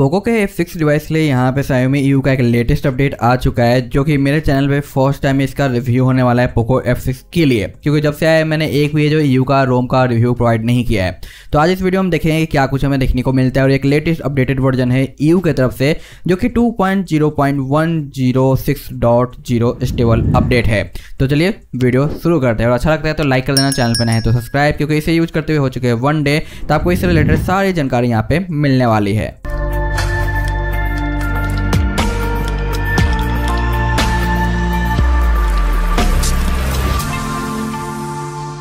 Poco के F six device के लिए यहाँ पे सायोमी यू का एक लेटेस्ट अपडेट आ चुका है जो कि मेरे चैनल पे फर्स्ट टाइम इसका रिव्यू होने वाला है पोको एफ सिक्स के लिए क्योंकि जब से आया मैंने एक भी जो यू का रोम का रिव्यू प्रोवाइड नहीं किया है तो आज इस वीडियो में देखेंगे क्या कुछ हमें देखने को मिलता है और एक लेटेस्ट अपडेटेड वर्जन है यू की तरफ से जो कि टू स्टेबल अपडेट है तो चलिए वीडियो शुरू करते हैं और अच्छा लगता है तो लाइक कर देना चैनल पर नहीं तो सब्सक्राइब क्योंकि इसे यूज करते हुए हो चुके हैं वन डे तो आपको इससे रिलेटेड सारी जानकारी यहाँ पे मिलने वाली है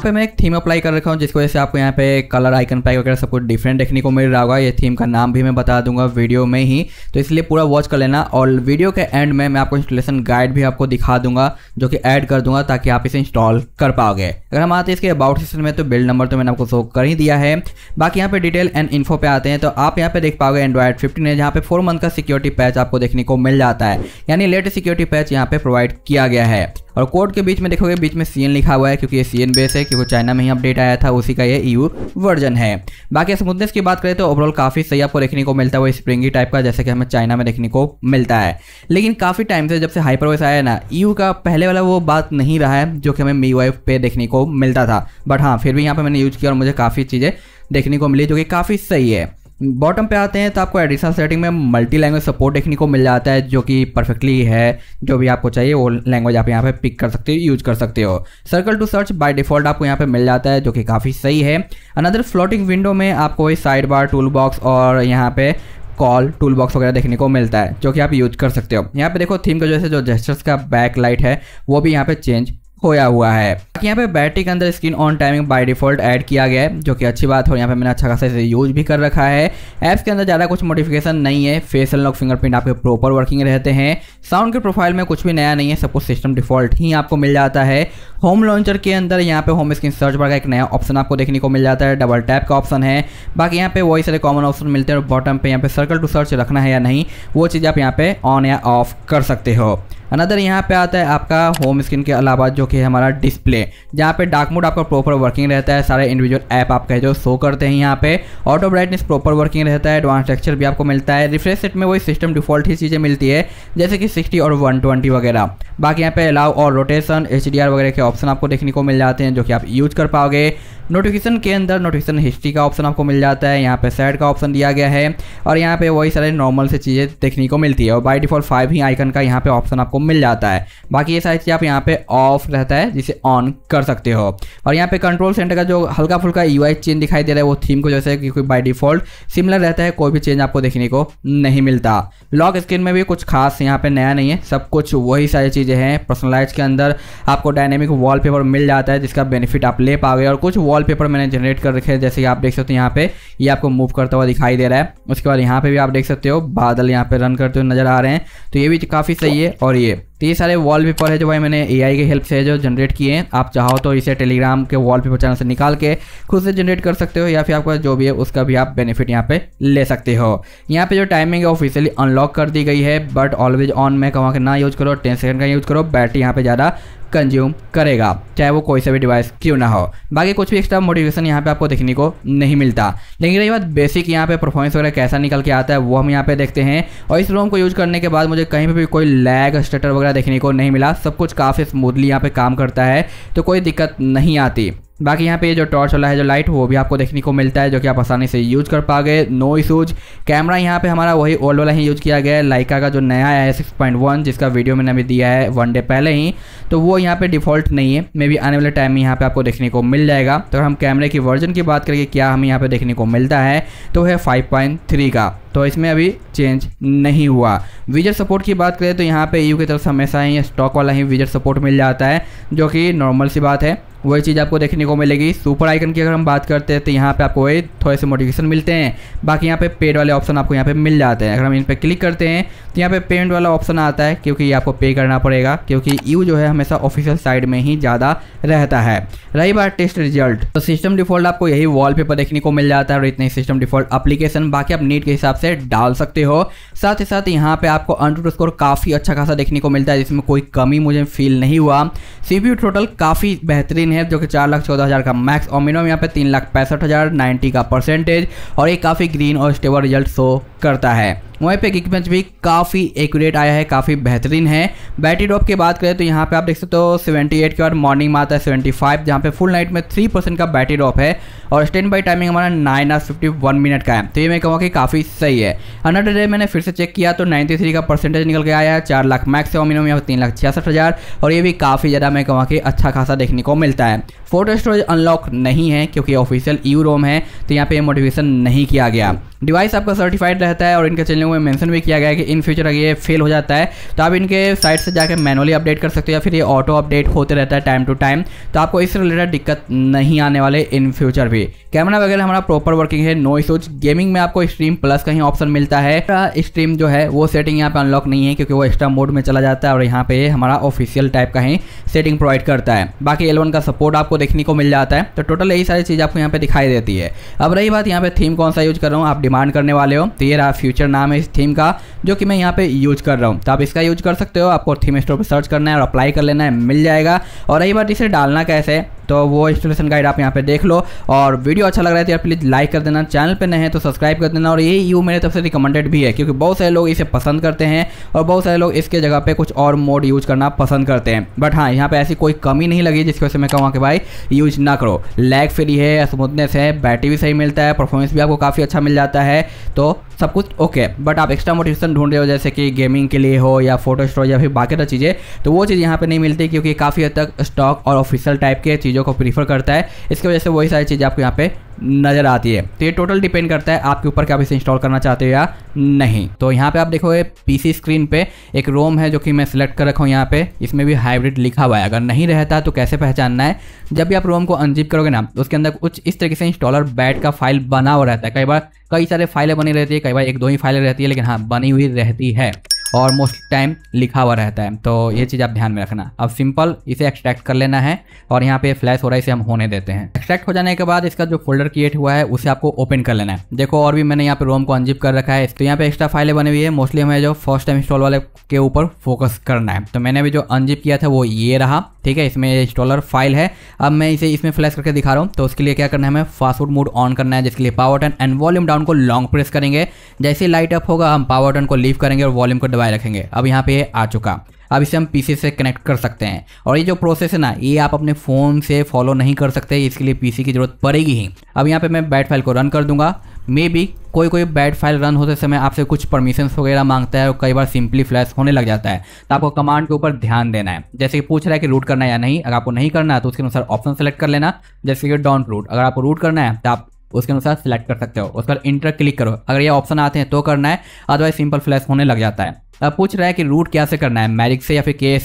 पे मैं एक थीम अप्लाई कर रखा हूँ जिसकी वजह से आपको यहाँ पे कलर आइकन पैक वगैरह सब कुछ डिफरेंट देखने को मिल रहा होगा ये थीम का नाम भी मैं बता दूंगा वीडियो में ही तो इसलिए पूरा वॉच कर लेना और वीडियो के एंड में मैं आपको इंस्टॉलेशन गाइड भी आपको दिखा दूंगा जो कि ऐड कर दूंगा ताकि आप इसे इंस्टॉल कर पाओगे अगर हम आते हैं इसके अबाउट सेशन में तो बिल्ड नंबर तो मैंने आपको शो कर ही दिया है बाकी यहाँ पे डिटेल एंड इन्फो पे आते हैं तो आप यहाँ पे देख पाओगे एंड्रॉयड फिफ्टीन है जहाँ पे फोर मंथ का सिक्योरिटी पैच आपको देखने को मिल जाता है यानी लेटेस्ट सिक्योरिटी पैच यहाँ पे प्रोवाइड किया गया है और कोड के बीच में देखोगे बीच में सी लिखा हुआ है क्योंकि ये सी बेस है क्योंकि चाइना में ही अपडेट आया था उसी का ये ईयू e वर्जन है बाकी स्मूथनेस की बात करें तो ओवरऑल काफ़ी सही आपको देखने को मिलता है वो स्प्रिंगी टाइप का जैसे कि हमें चाइना में देखने को मिलता है लेकिन काफ़ी टाइम से जब से हाइपरवेस आया ना यू e का पहले वाला वो बात नहीं रहा है जो कि हमें मी वाइफ पे देखने को मिलता था बट हाँ फिर भी यहाँ पर मैंने यूज़ किया और मुझे काफ़ी चीज़ें देखने को मिली जो कि काफ़ी सही है बॉटम पे आते हैं तो आपको एडिशनल सेटिंग में मल्टी लैंग्वेज सपोर्ट देखने को मिल जाता है जो कि परफेक्टली है जो भी आपको चाहिए वो लैंग्वेज आप यहाँ पे पिक कर सकते हो यूज कर सकते हो circle to search by default आपको यहाँ पे मिल जाता है जो कि काफ़ी सही है अनदर फ्लोटिंग विंडो में आपको वही साइड बार टूल बॉक्स और यहाँ पे कॉल टूल बॉक्स वगैरह देखने को मिलता है जो कि आप यूज कर सकते हो यहाँ पे देखो थीम का जैसे जो जेस्टर्स का बैक लाइट है वो भी यहाँ पे चेंज खोया हुआ है यहाँ पे बैटरी के अंदर screen on timing by default add किया गया है जो कि अच्छी बात है और यहाँ पे मैंने अच्छा खासा इसे यूज भी कर रखा है ऐप्स के अंदर ज़्यादा कुछ मोडिफिकेशन नहीं है फेस अनलॉक फिंगरप्रिंट आपके प्रॉपर वर्किंग रहते हैं साउंड के प्रोफाइल में कुछ भी नया नहीं है सब कुछ सिस्टम डिफॉल्ट ही आपको मिल जाता है होम लॉन्चर के अंदर यहाँ पे होम स्क्रीन सर्च बार का एक नया ऑप्शन आपको देखने को मिल जाता है डबल टैप का ऑप्शन है बाकी यहाँ पे वही सारे कॉमन ऑप्शन मिलते हैं और बॉटम पे यहाँ पे सर्कल टू सर्च रखना है या नहीं वो चीज़ आप यहाँ पे ऑन या ऑफ कर सकते हो अनदर यहाँ पे आता है आपका होम स्क्रीन के अलावा जो कि हमारा डिस्प्ले जहाँ पे डार्क मोड आपका प्रॉपर वर्किंग रहता है सारे इंडिविजुअल ऐप आपका जो शो करते हैं यहाँ पे ऑटो ब्राइटनेस प्रॉपर वर्किंग रहता है एडवांस टेक्चर भी आपको मिलता है रिफ्रेश सेट में वही सिस्टम डिफॉल्ट ही चीज़ें मिलती है जैसे कि सिक्सटी और वन ट्वेंटी वगैरह बाकी यहाँ पे अलाउ और रोटेशन एच वगैरह के ऑप्शन आपको देखने को मिल जाते हैं जो कि आप यूज कर पाओगे नोटिफिकेशन के अंदर नोटिफिकेशन हिस्ट्री का ऑप्शन आपको मिल जाता है यहाँ पे सैड का ऑप्शन दिया गया है और यहाँ पे वही सारे नॉर्मल से चीज़ें देखने को मिलती है और बाई डिफॉल्ट फाइव ही आइकन का यहाँ पे ऑप्शन आपको मिल जाता है बाकी ये सारी चीज़ आप यहाँ पे ऑफ रहता है जिसे ऑन कर सकते हो और यहाँ पे कंट्रोल सेंटर का जो हल्का फुल्का यू e चेंज दिखाई दे रहा है वो थीम को जैसे कि बाई डिफॉल्ट सिमिलर रहता है कोई भी चेंज आपको देखने को नहीं मिलता लॉक स्क्रीन में भी कुछ खास यहाँ पे नया नहीं है सब कुछ वही सारी चीज़ें हैं पर्सनलाइज के अंदर आपको डायनेमिक वॉलपेपर मिल जाता है जिसका बेनिफिट आप ले पाओगे और कुछ वॉल वॉलपेपर मैंने जनरेट कर रखे हैं जैसे कि आप देख सकते हो यहाँ पे ये यह आपको मूव करता हुआ दिखाई दे रहा है उसके बाद यहाँ पे भी आप देख सकते हो बादल यहाँ पे रन करते हुए नजर आ रहे हैं तो ये भी काफ़ी सही है और ये तो ये सारे वॉलपेपर है जो भाई मैंने एआई के हेल्प से जो जनरेट किए हैं आप चाहो तो इसे टेलीग्राम के वॉलपेपर चैनल से निकाल के खुद से जनरेट कर सकते हो या फिर आपका जो भी है उसका भी आप बेनिफिट यहाँ पे ले सकते हो यहाँ पे जो टाइमिंग है ऑफिशियली अनलॉक कर दी गई है बट ऑलवेज ऑन में कहूँ कि ना यूज़ करो टेन सेकंड का यूज़ करो बैटरी यहाँ पर ज़्यादा कंज्यूम करेगा चाहे वो कोई सा भी डिवाइस क्यों ना हो बाकी कुछ भी एक्स्ट्रा मोटिवेशन यहाँ पे आपको देखने को नहीं मिलता लेकिन रही बात बेसिक यहाँ पे परफॉर्मेंस वगैरह कैसा निकल के आता है वो हम यहाँ पे देखते हैं और इस रोम को यूज़ करने के बाद मुझे कहीं पर भी कोई लैग स्टेटर वगैरह वगैरह देखने को नहीं मिला सब कुछ काफ़ी स्मूथली यहाँ पे काम करता है तो कोई दिक्कत नहीं आती बाकी यहाँ पे ये जो टॉर्च वाला है जो लाइट वो भी आपको देखने को मिलता है जो कि आप आसानी से यूज़ कर गए नो इशूज कैमरा यहाँ पे हमारा वही ओल्ड वाला ही यूज़ किया गया है लाइका का जो नया आया है 6.1 जिसका वीडियो मैंने अभी दिया है वन डे पहले ही तो वो यहाँ पे डिफ़ॉल्ट नहीं है मे भी आने वाले टाइम में यहाँ पर आपको देखने को मिल जाएगा तो हम कैमरे की वर्जन की बात करेंगे क्या हमें यहाँ पर देखने को मिलता है तो है फाइव का तो इसमें अभी चेंज नहीं हुआ विजर सपोर्ट की बात करें तो यहाँ पे यू की तरफ हमेशा ही स्टॉक वाला ही विजर सपोर्ट मिल जाता है जो कि नॉर्मल सी बात है वही चीज़ आपको देखने को मिलेगी सुपर आइकन की अगर हम बात करते हैं तो यहाँ पे आपको वही थोड़े से मोटिवेशन मिलते हैं बाकी यहाँ पे पेड वाले ऑप्शन आपको यहाँ पे मिल जाते हैं अगर हम इन पर क्लिक करते हैं तो यहाँ पे पेमेंट वाला ऑप्शन आता है क्योंकि ये आपको पे करना पड़ेगा क्योंकि यू e जो है हमेशा ऑफिशियल साइड में ही ज़्यादा रहता है रही बात टेस्ट रिजल्ट तो सिस्टम डिफॉल्ट आपको यही वॉलपेपर देखने को मिल जाता है और इतने सिस्टम डिफॉल्ट अप्लीकेशन बाकी आप नीट के हिसाब से डाल सकते हो साथ ही साथ यहाँ पे आपको अंटू स्कोर काफ़ी अच्छा खासा देखने को मिलता है जिसमें कोई कमी मुझे फील नहीं हुआ सी टोटल काफ़ी बेहतरीन तीन है जो कि चार लाख चौदह हज़ार का मैक्स और मिनिमम यहाँ पे तीन लाख पैंसठ हज़ार नाइन्टी का परसेंटेज और ये काफ़ी ग्रीन और स्टेबल रिजल्ट शो करता है वहीं पे किक पंच भी काफ़ी एक्यूरेट आया है काफ़ी बेहतरीन है बैटरी ड्रॉप की बात करें तो यहाँ पे आप देख सकते हो सेवेंटी एट के बाद मॉर्निंग में आता है सेवेंटी फाइव जहाँ पर फुल नाइट में थ्री परसेंट का बैटरी ड्रॉप है और स्टैंड बाई टाइमिंग हमारा nine hour fifty one minute का है तो ये मैं कहूँगा कि काफ़ी सही है अनडर डे मैंने फिर से चेक किया तो नाइन्टी थ्री का परसेंटेज निकल के आया है चार लाख मैक्सिमम मिनिमम यहाँ तीन लाख छियासठ हज़ार और ये भी काफ़ी ज़्यादा मैं कहूँगा कि अच्छा खासा देखने को मिलता है फोटो स्टोरेज अनलॉक नहीं है क्योंकि ऑफिशियल यू रोम है तो यहाँ पे ये मोटिवेशन नहीं किया गया डिवाइस आपका सर्टिफाइड रहता है और इनके चैनल में मेंशन भी किया गया है कि इन फ्यूचर अगर ये फेल हो जाता है तो आप इनके साइट से जाकर मैनुअली अपडेट कर सकते हो या फिर ये ऑटो अपडेट होते रहता है टाइम टू टाइम तो आपको इससे रिलेटेड दिक्कत नहीं आने वाले इन फ्यूचर भी कैमरा वगैरह हमारा प्रॉपर वर्किंग है नो इशूज गेमिंग में आपको स्ट्रीम प्लस का ही ऑप्शन मिलता है स्ट्रीम जो है वो सेटिंग यहाँ पे अनलॉक नहीं है क्योंकि वो एक्स्ट्रा मोड में चला जाता है और यहाँ पे हमारा ऑफिशियल टाइप का ही सेटिंग प्रोवाइड करता है बाकी एलवन का सपोर्ट आपको देखने को मिल जाता है तो टोटल यही सारी चीज़ आपको यहाँ पे दिखाई देती है अब रही बात यहाँ पे थीम कौन सा यूज कर रहा हूँ आप डिमांड करने वाले हो तो ये रहा फ्यूचर नाम है इस थीम का जो कि मैं यहाँ पे यूज कर रहा हूँ तो आप इसका यूज कर सकते हो आपको थीम स्टोर पर सर्च करना है और अप्लाई कर लेना है मिल जाएगा और रही बात इसे डालना कैसे तो वो इंस्टॉलेशन गाइड आप यहाँ पे देख लो और वीडियो अच्छा लग रहा है तो यार प्लीज़ लाइक कर देना चैनल पर नहीं है तो सब्सक्राइब कर देना और ये यू मेरे तरफ से रिकमेंडेड भी है क्योंकि बहुत सारे लोग इसे पसंद करते हैं और बहुत सारे लोग इसके जगह पर कुछ और मोड यूज करना पसंद करते हैं बट हाँ यहाँ पर ऐसी कोई कमी नहीं लगी जिसकी वजह से मैं कहूँगा कि भाई यूज ना करो लैग फ्री है स्मूथनेस है बैटरी भी सही मिलता है परफॉर्मेंस भी आपको काफ़ी अच्छा मिल जाता है तो सब कुछ ओके बट आप एक्स्ट्रा मोटिवेशन ढूंढ रहे हो जैसे कि गेमिंग के लिए हो या फोटो स्टोर या फिर बाकी चीज़ें तो वो चीज़ यहाँ पर नहीं मिलती क्योंकि काफ़ी हद तक स्टॉक और ऑफिशियल टाइप के चीज़ों चीज़ों को प्रीफर करता है इसकी वजह से वही सारी चीज़ें आपको यहाँ पे नज़र आती है तो ये टोटल डिपेंड करता है आपके ऊपर क्या आप इसे इंस्टॉल करना चाहते हो या नहीं तो यहाँ पे आप देखोगे पीसी स्क्रीन पे एक रोम है जो कि मैं सिलेक्ट कर रखा हूँ यहाँ पे इसमें भी हाइब्रिड लिखा हुआ है अगर नहीं रहता तो कैसे पहचानना है जब भी आप रोम को अनजिप करोगे ना उसके अंदर कुछ इस तरीके से इंस्टॉलर बैट का फाइल बना हुआ रहता है कई बार कई सारे फाइलें बनी रहती है कई बार एक दो ही फाइलें रहती है लेकिन हाँ बनी हुई रहती है और मोस्ट टाइम लिखा हुआ रहता है तो ये चीज़ आप ध्यान में रखना अब सिंपल इसे एक्सट्रैक्ट कर लेना है और यहाँ पे फ्लैश हो रहा है इसे हम होने देते हैं एक्सट्रैक्ट हो जाने के बाद इसका जो फोल्डर क्रिएट हुआ है उसे आपको ओपन कर लेना है देखो और भी मैंने यहाँ पे रोम को अनजिप कर रखा है तो यहाँ पे एक्स्ट्रा फाइलें बनी हुई है मोस्टली हमें जो फर्स्ट टाइम इंस्टॉल वाले के ऊपर फोकस करना है तो मैंने भी जो अनजिप किया था वो ये रहा ठीक है इसमें इंस्टॉलर फाइल है अब मैं इसे इसमें फ्लैश करके दिखा रहा हूँ तो उसके लिए क्या करना है हमें फास्टफूड मोड ऑन करना है जिसके लिए power button and volume down को लॉन्ग प्रेस करेंगे जैसे लाइट अप होगा हम पावर टन को लीव करेंगे और वॉल्यूम को दबाए रखेंगे अब यहाँ पे आ चुका अब इसे हम पीसी से कनेक्ट कर सकते हैं और ये जो प्रोसेस है ना ये आप अपने फ़ोन से फॉलो नहीं कर सकते इसके लिए पीसी की ज़रूरत पड़ेगी ही अब यहाँ पे मैं बैट फाइल को रन कर दूंगा मे बी कोई कोई बैट फाइल रन होते समय आपसे कुछ परमिशंस वगैरह मांगता है और कई बार सिंपली फ्लैश होने लग जाता है तो आपको कमांड के ऊपर ध्यान देना है जैसे कि पूछ रहा है कि रूट करना है या नहीं अगर आपको नहीं करना है तो उसके अनुसार ऑप्शन सेलेक्ट कर लेना जैसे कि डॉन्ट रूट अगर आपको रूट करना है तो आप उसके अनुसार सेलेक्ट कर सकते हो उस पर इंटर क्लिक करो अगर ये ऑप्शन आते हैं तो करना है अदरवाइज सिंपल फ्लैश होने लग जाता है अब पूछ रहा है कि रूट क्या से करना है मैजिक से या फिर के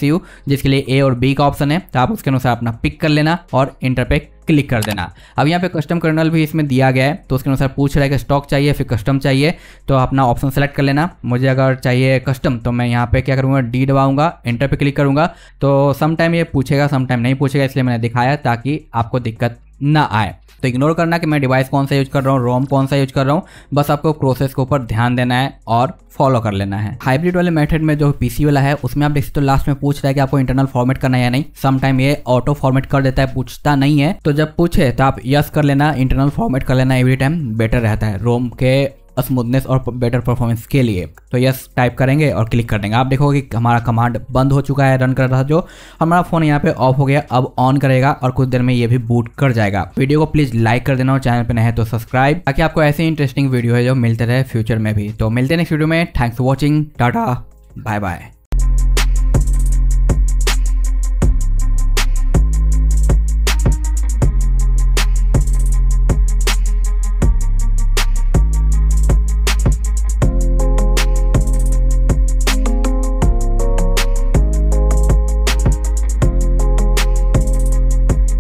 जिसके लिए ए और बी का ऑप्शन है तो आप उसके अनुसार अपना पिक कर लेना और इंटर पे क्लिक कर देना अब यहाँ पे कस्टम कर्नल भी इसमें दिया गया है तो उसके अनुसार पूछ रहा है कि स्टॉक चाहिए फिर कस्टम चाहिए तो अपना ऑप्शन सेलेक्ट कर लेना मुझे अगर चाहिए कस्टम तो मैं यहाँ पे क्या करूँगा डी दबाऊंगा इंटर पे क्लिक करूँगा तो सम टाइम ये पूछेगा सम टाइम नहीं पूछेगा इसलिए मैंने दिखाया ताकि आपको दिक्कत ना आए तो इग्नोर करना कि मैं डिवाइस कौन सा यूज कर रहा हूँ रोम कौन सा यूज कर रहा हूँ बस आपको प्रोसेस के ऊपर ध्यान देना है और फॉलो कर लेना है हाइब्रिड वाले मेथड में जो पीसी वाला है उसमें आप देख सकते हो लास्ट में पूछ रहा है कि आपको इंटरनल फॉर्मेट करना है या नहीं समटाइम ये ऑटो फॉर्मेट कर देता है पूछता नहीं है तो जब पूछे तो आप यस कर लेना इंटरनल फॉर्मेट कर लेना एवरी टाइम बेटर रहता है रोम के स्मूथनेस और बेटर परफॉर्मेंस के लिए तो यस टाइप करेंगे और क्लिक कर देंगे आप देखोगे कि हमारा कमांड बंद हो चुका है रन कर रहा था जो हमारा फ़ोन यहाँ पे ऑफ हो गया अब ऑन करेगा और कुछ देर में ये भी बूट कर जाएगा वीडियो को प्लीज़ लाइक कर देना और चैनल पर नहीं है तो सब्सक्राइब ताकि आपको ऐसे इंटरेस्टिंग वीडियो है जो मिलते रहे फ्यूचर में भी तो मिलते हैं नेक्स्ट वीडियो में thanks for watching tata bye bye